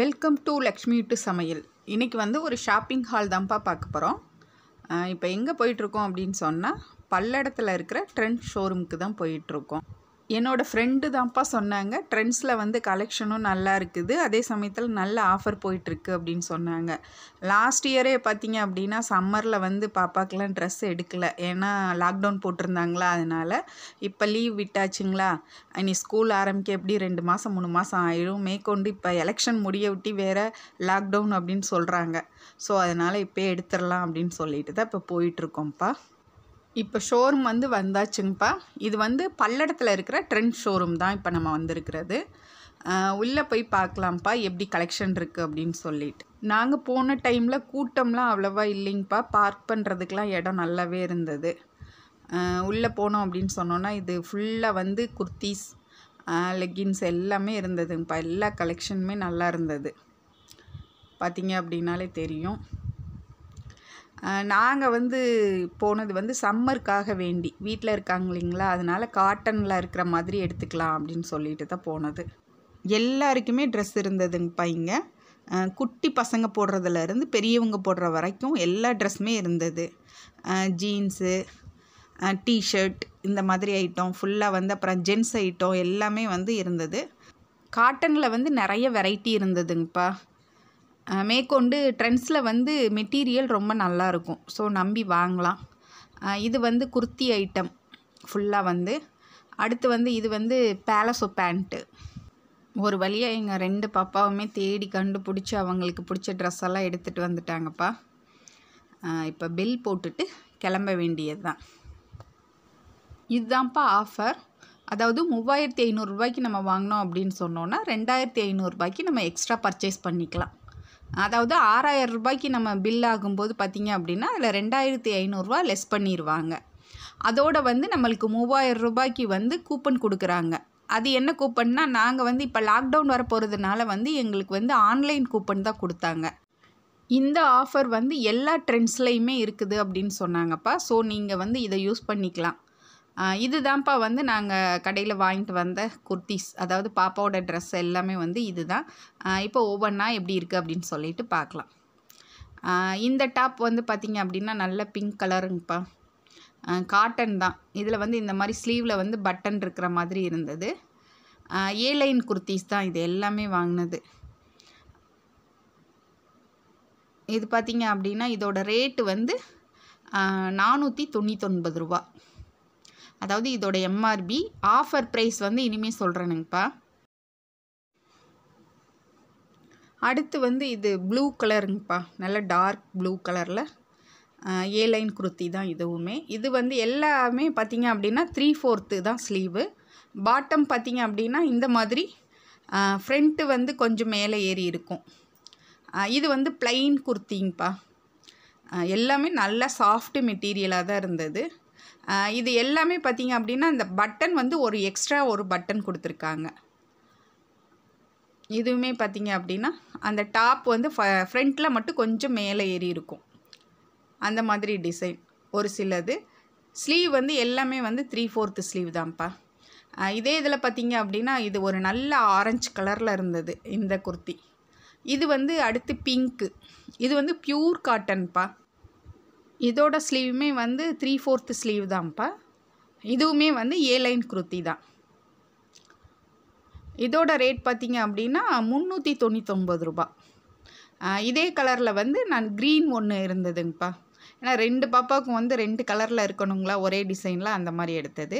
welcome to Lakshmi to சமையல் இன்றைக்கி வந்து ஒரு ஷாப்பிங் ஹால் தான்ப்பா பார்க்க போகிறோம் இப்போ எங்கே போயிட்டுருக்கோம் அப்படின்னு சொன்னால் பல்லடத்தில் இருக்கிற ட்ரெண்ட் ஷோரூமுக்கு தான் போயிட்டுருக்கோம் என்னோடய ஃப்ரெண்டு தான்ப்பா சொன்னாங்க ட்ரெண்ட்ஸில் வந்து கலெக்ஷனும் நல்லா இருக்குது அதே சமயத்தில் நல்ல ஆஃபர் போயிட்டுருக்கு அப்படின்னு சொன்னாங்க லாஸ்ட் இயரே பார்த்தீங்க அப்படின்னா சம்மரில் வந்து பாப்பாக்கெலாம் ட்ரெஸ் எடுக்கலை ஏன்னா லாக்டவுன் போட்டிருந்தாங்களா அதனால் இப்போ லீவ் விட்டாச்சுங்களா இனி ஸ்கூல் ஆரம்பிக்க எப்படி ரெண்டு மாதம் மூணு மாதம் ஆயிடும் மேற்கொண்டு இப்போ எலெக்ஷன் முடிய விட்டு வேறு லாக்டவுன் அப்படின்னு சொல்கிறாங்க ஸோ அதனால் இப்போ எடுத்துடலாம் அப்படின்னு சொல்லிட்டு தான் இப்போ போயிட்டுருக்கோம்ப்பா இப்போ ஷோரூம் வந்து வந்தாச்சுங்கப்பா இது வந்து பல்லடத்தில் இருக்கிற ட்ரெண்ட் ஷோரூம் தான் இப்போ நம்ம வந்திருக்கிறது உள்ளே போய் பார்க்கலாம்ப்பா எப்படி கலெக்ஷன் இருக்குது அப்படின்னு சொல்லிட்டு நாங்கள் போன டைமில் கூட்டம்லாம் அவ்வளோவா இல்லைங்கப்பா பார்க் பண்ணுறதுக்கெலாம் இடம் நல்லாவே இருந்தது உள்ளே போனோம் அப்படின்னு சொன்னோன்னா இது ஃபுல்லாக வந்து குர்த்திஸ் லெக்கின்ஸ் எல்லாமே இருந்ததுங்கப்பா எல்லா கலெக்ஷனுமே நல்லா இருந்தது பார்த்திங்க அப்படின்னாலே தெரியும் நாங்கள் வந்து போனது வந்து சம்மருக்காக வேண்டி வீட்டில் இருக்காங்க இல்லைங்களா அதனால் காட்டனில் இருக்கிற மாதிரி எடுத்துக்கலாம் அப்படின்னு சொல்லிட்டு தான் போனது எல்லாருக்குமே ட்ரெஸ் இருந்ததுங்கப்பா இங்கே குட்டி பசங்க போடுறதுலேருந்து பெரியவங்க போடுற வரைக்கும் எல்லா ட்ரெஸ்ஸுமே இருந்தது ஜீன்ஸு டிஷர்ட் இந்த மாதிரி ஐட்டம் ஃபுல்லாக வந்து அப்புறம் ஜென்ஸ் ஐட்டம் எல்லாமே வந்து இருந்தது காட்டனில் வந்து நிறைய வெரைட்டி இருந்ததுங்கப்பா மேற்கொண்டு ட்ரெண்ட்ஸில் வந்து மெட்டீரியல் ரொம்ப நல்லாயிருக்கும் ஸோ நம்பி வாங்கலாம் இது வந்து குர்த்தி ஐட்டம் ஃபுல்லாக வந்து அடுத்து வந்து இது வந்து பேலஸோ பேண்ட்டு ஒரு வழியாக எங்கள் ரெண்டு பாப்பாவுமே தேடி கண்டுபிடிச்சி அவங்களுக்கு பிடிச்ச ட்ரெஸ் எல்லாம் எடுத்துகிட்டு வந்துட்டாங்கப்பா இப்போ பில் போட்டுட்டு கிளம்ப வேண்டியது தான் இதுதான்ப்பா ஆஃபர் அதாவது மூவாயிரத்தி ஐநூறுரூவாய்க்கு நம்ம வாங்கினோம் அப்படின்னு சொன்னோன்னா ரெண்டாயிரத்தி ஐநூறுரூவாய்க்கு நம்ம எக்ஸ்ட்ரா பர்ச்சேஸ் பண்ணிக்கலாம் அதாவது ஆறாயிரம் ரூபாய்க்கு நம்ம பில் ஆகும்போது பார்த்திங்க அப்படின்னா அதில் ரெண்டாயிரத்தி ஐநூறுரூவா லெஸ் பண்ணிடுவாங்க அதோடு வந்து நம்மளுக்கு மூவாயிரம் ரூபாய்க்கு வந்து கூப்பன் கொடுக்குறாங்க அது என்ன கூப்பன்னா நாங்கள் வந்து இப்போ லாக்டவுன் வர போகிறதுனால வந்து எங்களுக்கு வந்து ஆன்லைன் கூப்பன் தான் கொடுத்தாங்க இந்த ஆஃபர் வந்து எல்லா ட்ரெண்ட்ஸ்லேயுமே இருக்குது அப்படின்னு சொன்னாங்கப்பா ஸோ நீங்கள் வந்து இதை யூஸ் பண்ணிக்கலாம் இதுதான்ப்பா வந்து நாங்கள் கடையில் வாங்கிட்டு வந்த குர்த்திஸ் அதாவது பாப்பாவோட ட்ரெஸ் எல்லாமே வந்து இது தான் இப்போ ஒவ்வொன்றா எப்படி இருக்குது அப்படின்னு சொல்லிட்டு பார்க்கலாம் இந்த டாப் வந்து பார்த்திங்க அப்படின்னா நல்ல பிங்க் கலருங்கப்பா காட்டன் தான் இதில் வந்து இந்த மாதிரி ஸ்லீவில் வந்து பட்டன் இருக்கிற மாதிரி இருந்தது ஏலைன் குர்த்திஸ் தான் இது எல்லாமே வாங்கினது இது பார்த்திங்க அப்படின்னா இதோட ரேட்டு வந்து நானூற்றி ஒன்பது ரூபா அதாவது இதோட எம்ஆர்பி ஆஃபர் ப்ரைஸ் வந்து இனிமேல் சொல்கிறேனுங்கப்பா அடுத்து வந்து இது ப்ளூ கலருங்கப்பா நல்ல டார்க் ப்ளூ கலரில் ஏலைன் குர்த்தி தான் இதுவுமே இது வந்து எல்லாமே பார்த்திங்க அப்படின்னா த்ரீ ஃபோர்த்து தான் ஸ்லீவு பாட்டம் பார்த்திங்க அப்படின்னா இந்த மாதிரி ஃப்ரண்ட்டு வந்து கொஞ்சம் மேலே ஏறி இருக்கும் இது வந்து பிளைன் குர்த்திங்கப்பா எல்லாமே நல்லா சாஃப்ட்டு மெட்டீரியலாக தான் இருந்தது இது எல்லாமே பார்த்தீங்க அப்படின்னா இந்த பட்டன் வந்து ஒரு எக்ஸ்ட்ரா ஒரு பட்டன் கொடுத்துருக்காங்க இதுவுமே பார்த்தீங்க அப்படின்னா அந்த டாப் வந்து ஃப்ரண்ட்டில் மட்டும் கொஞ்சம் மேலே ஏறி இருக்கும் அந்த மாதிரி டிசைன் ஒரு சிலது ஸ்லீவ் வந்து எல்லாமே வந்து த்ரீ ஃபோர்த்து ஸ்லீவ் தான்ப்பா இதே இதில் பார்த்தீங்க அப்படின்னா இது ஒரு நல்ல ஆரஞ்சு கலரில் இருந்தது இந்த குர்த்தி இது வந்து அடுத்து பிங்க்கு இது வந்து பியூர் காட்டன்ப்பா இதோட ஸ்லீவுமே வந்து த்ரீ ஃபோர்த்து ஸ்லீவ் தான்ப்பா இதுவுமே வந்து ஏ லைன் குருத்தி தான் இதோட ரேட் பார்த்திங்க அப்படின்னா முந்நூற்றி தொண்ணூத்தொம்பது ரூபா இதே கலரில் வந்து நான் க்ரீன் ஒன்று இருந்ததுங்கப்பா ஏன்னா ரெண்டு பாப்பாவுக்கும் வந்து ரெண்டு கலரில் இருக்கணுங்களா ஒரே டிசைனில் அந்த மாதிரி எடுத்தது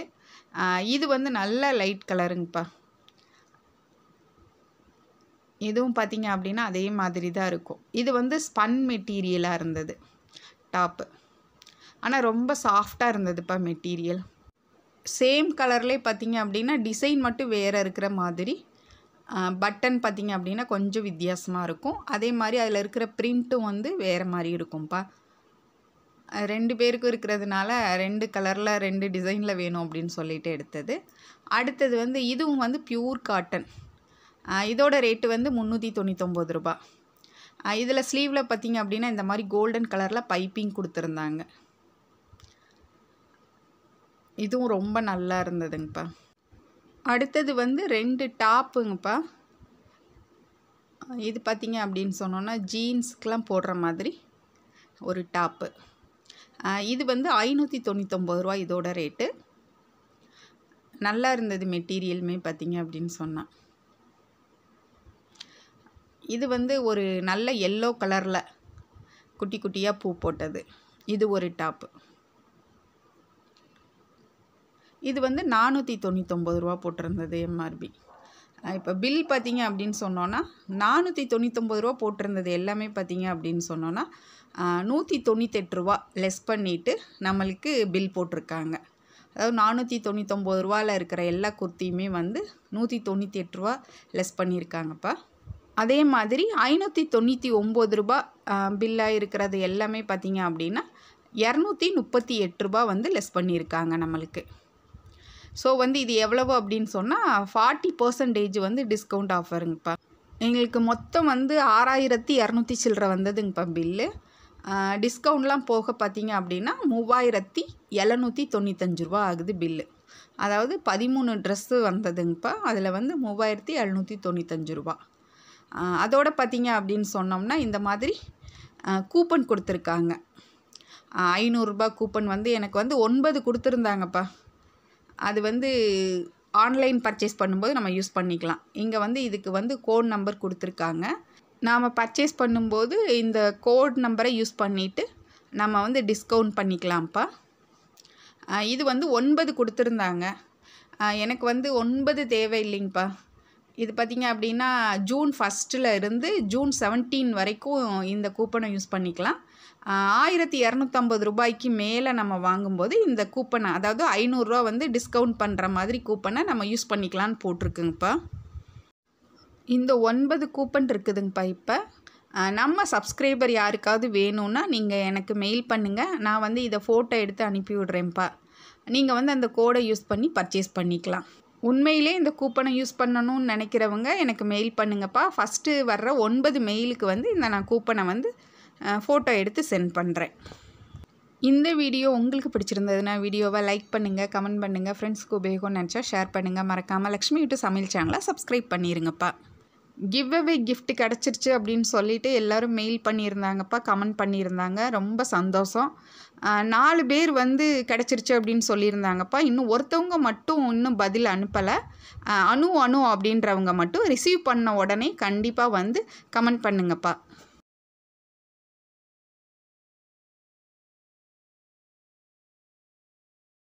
இது வந்து நல்ல லைட் கலருங்கப்பா இதுவும் பார்த்திங்க அப்படின்னா அதே மாதிரி தான் இருக்கும் இது வந்து ஸ்பன் மெட்டீரியலாக இருந்தது டாப்பு ஆனால் ரொம்ப சாஃப்டாக இருந்ததுப்பா மெட்டீரியல் சேம் கலர்லே பார்த்திங்க அப்படின்னா டிசைன் மட்டும் வேறு இருக்கிற மாதிரி பட்டன் பார்த்திங்க அப்படின்னா கொஞ்சம் வித்தியாசமாக இருக்கும் அதே மாதிரி அதில் இருக்கிற ப்ரிண்ட்டும் வந்து வேறு மாதிரி இருக்கும்ப்பா ரெண்டு பேருக்கும் இருக்கிறதுனால ரெண்டு கலரில் ரெண்டு டிசைனில் வேணும் அப்படின்னு சொல்லிட்டு எடுத்தது அடுத்தது வந்து இதுவும் வந்து பியூர் காட்டன் இதோட ரேட்டு வந்து முந்நூற்றி தொண்ணூத்தொம்பது ரூபா இதில் ஸ்லீவில் பார்த்திங்க அப்படின்னா இந்த மாதிரி கோல்டன் கலரில் பைப்பிங் கொடுத்துருந்தாங்க இதுவும் ரொம்ப நல்லா இருந்ததுங்கப்பா அடுத்தது வந்து ரெண்டு டாப்புங்கப்பா இது பார்த்திங்க அப்படின்னு சொன்னோன்னா ஜீன்ஸ்க்கெலாம் போடுற மாதிரி ஒரு டாப்பு இது வந்து ஐநூற்றி தொண்ணூத்தொம்பது ரூபா இதோட ரேட்டு நல்லா இருந்தது மெட்டீரியலுமே பார்த்திங்க அப்படின்னு சொன்னால் இது வந்து ஒரு நல்ல எல்லோ கலரில் குட்டி குட்டியாக பூ போட்டது இது ஒரு டாப்பு இது வந்து நானூற்றி தொண்ணூத்தொம்பது ரூபா போட்டிருந்தது எம்ஆர்பி இப்போ பில் பார்த்தீங்க அப்படின்னு சொன்னோன்னா நானூற்றி தொண்ணூத்தொம்பது ரூபா போட்டிருந்தது எல்லாமே பார்த்தீங்க அப்படின்னு சொன்னோன்னா நூற்றி தொண்ணூற்றி ரூபா லெஸ் பண்ணிவிட்டு நம்மளுக்கு பில் போட்டிருக்காங்க அதாவது நானூற்றி தொண்ணூத்தொம்பது ரூபாவில் இருக்கிற எல்லா குர்த்தியுமே வந்து நூற்றி தொண்ணூற்றி எட்டு ரூபா லெஸ் பண்ணியிருக்காங்கப்பா அதே மாதிரி ஐநூற்றி தொண்ணூற்றி ஒம்பது ரூபா பில்லாக இருக்கிறது எல்லாமே பார்த்திங்க அப்படின்னா இரநூத்தி முப்பத்தி எட்டு ரூபா வந்து லெஸ் பண்ணியிருக்காங்க நம்மளுக்கு ஸோ வந்து இது எவ்வளவு அப்படின்னு சொன்னால் ஃபார்ட்டி பர்சன்டேஜ் வந்து டிஸ்கவுண்ட் ஆஃபருங்கப்பா எங்களுக்கு மொத்தம் வந்து ஆறாயிரத்தி இரநூத்தி சில்லற வந்ததுங்கப்பா பில்லு டிஸ்கவுண்ட்லாம் போக பார்த்தீங்க அப்படின்னா மூவாயிரத்தி எழுநூற்றி தொண்ணூத்தஞ்சு ரூபா ஆகுது பில்லு அதாவது பதிமூணு ட்ரெஸ்ஸு வந்ததுங்கப்பா அதில் வந்து மூவாயிரத்தி எழுநூற்றி தொண்ணூத்தஞ்சு ரூபா அதோடு பார்த்தீங்க அப்படின்னு சொன்னோம்னா இந்த மாதிரி கூப்பன் கொடுத்துருக்காங்க ஐநூறுரூபா கூப்பன் வந்து எனக்கு வந்து ஒன்பது கொடுத்துருந்தாங்கப்பா அது வந்து ஆன்லைன் பர்ச்சேஸ் பண்ணும்போது நம்ம யூஸ் பண்ணிக்கலாம் இங்கே வந்து இதுக்கு வந்து கோட் நம்பர் கொடுத்துருக்காங்க நாம் பர்ச்சேஸ் பண்ணும்போது இந்த கோட் நம்பரை யூஸ் பண்ணிவிட்டு நம்ம வந்து டிஸ்கவுண்ட் பண்ணிக்கலாம்ப்பா இது வந்து ஒன்பது கொடுத்துருந்தாங்க எனக்கு வந்து ஒன்பது தேவை இல்லைங்கப்பா இது பார்த்திங்க அப்படின்னா ஜூன் ஃபஸ்ட்டில் இருந்து ஜூன் செவன்டீன் வரைக்கும் இந்த கூப்பனை யூஸ் பண்ணிக்கலாம் ஆயிரத்தி இரநூத்தம்பது ரூபாய்க்கு மேலே நம்ம வாங்கும்போது இந்த கூப்பனை அதாவது ஐநூறுரூவா வந்து டிஸ்கவுண்ட் பண்ணுற மாதிரி கூப்பனை நம்ம யூஸ் பண்ணிக்கலான்னு போட்டிருக்குங்கப்பா இந்த ஒன்பது கூப்பன் இருக்குதுங்கப்பா இப்போ நம்ம சப்ஸ்கிரைபர் யாருக்காவது வேணும்னா நீங்கள் எனக்கு மெயில் பண்ணுங்கள் நான் வந்து இதை ஃபோட்டோ எடுத்து அனுப்பி விட்றேன்ப்பா நீங்கள் வந்து அந்த கோடை யூஸ் பண்ணி பர்ச்சேஸ் பண்ணிக்கலாம் உண்மையிலே இந்த கூப்பனை யூஸ் பண்ணணும்னு நினைக்கிறவங்க எனக்கு மெயில் பண்ணுங்கப்பா ஃபஸ்ட்டு வர்ற ஒன்பது மெயிலுக்கு வந்து இந்த நான் கூப்பனை வந்து ஃபோட்டோ எடுத்து சென்ட் பண்ணுறேன் இந்த வீடியோ உங்களுக்கு பிடிச்சிருந்ததுன்னா வீடியோவை லைக் பண்ணுங்கள் கமெண்ட் பண்ணுங்கள் ஃப்ரெண்ட்ஸ்க்கு உபயோகம்னு நினச்சா ஷேர் பண்ணுங்கள் மறக்காமல் லக்ஷ்மி யூட்டு சமையல் சேனலை சப்ஸ்கிரைப் பண்ணிடுங்கப்பா கிவ் அவே கிஃப்ட் கிடச்சிருச்சு அப்படின்னு சொல்லிட்டு எல்லோரும் மெயில் பண்ணியிருந்தாங்கப்பா கமெண்ட் பண்ணியிருந்தாங்க ரொம்ப சந்தோஷம் நாலு பேர் வந்து கிடச்சிருச்சு அப்படின்னு சொல்லியிருந்தாங்கப்பா இன்னும் ஒருத்தவங்க மட்டும் இன்னும் பதில் அனுப்பலை அணு அணு அப்படின்றவங்க மட்டும் ரிசீவ் பண்ண உடனே கண்டிப்பாக வந்து கமெண்ட் பண்ணுங்கப்பா